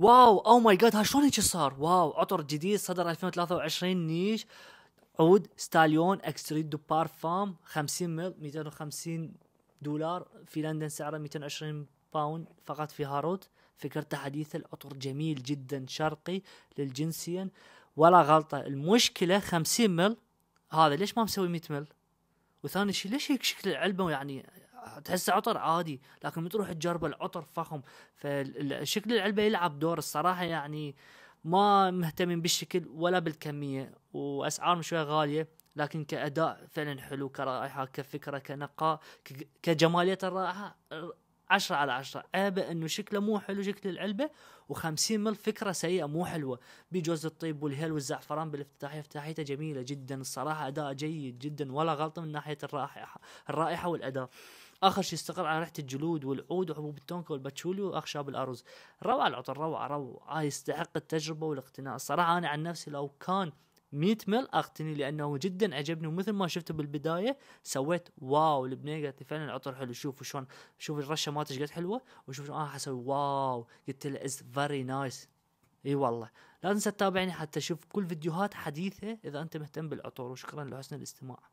واو او ماي جاد ها شلون هيك صار واو عطر جديد صدر 2023 نيش عود ستاليون اكستريت دو بارفام 50 مل 250 دولار في لندن سعره 220 باوند فقط في هاروت فكرته حديثة العطر جميل جدا شرقي للجنسين ولا غلطة المشكلة 50 مل هذا ليش ما مسوي 100 مل وثاني شيء ليش هيك شكل العلبة يعني تحس عطر عادي لكن بتروح تجرب العطر فخم فشكل العلبه يلعب دور الصراحه يعني ما مهتمين بالشكل ولا بالكميه واسعارهم شويه غاليه لكن كاداء فعلا حلو كرائحه كفكره كنقاء كجماليه الرائحه عشرة على عشرة عيب انه شكله مو حلو شكل العلبه و50 مل فكره سيئه مو حلوه بجوز الطيب والهيل والزعفران بالافتتاحيه افتتاحيته جميله جدا الصراحه اداء جيد جدا ولا غلطه من ناحيه الرائحه الرائحه والاداء اخر شيء استقر على ريحه الجلود والعود وحبوب التونكا والباتشولي واخشاب الارز روعه العطر روعه روعه آه، يستحق التجربه والاقتناء الصراحه انا عن نفسي لو كان 100 مل اقتني لانه جدا عجبني ومثل ما شفته بالبدايه سويت واو البنيه قالت لي فعلا العطر حلو شوف شلون شوف الرشه مالته قد حلوه وشوف انا آه حسوي واو قلت له از فيري نايس اي والله لا تنسى تتابعني حتى تشوف كل فيديوهات حديثه اذا انت مهتم بالعطور وشكرا لحسن الاستماع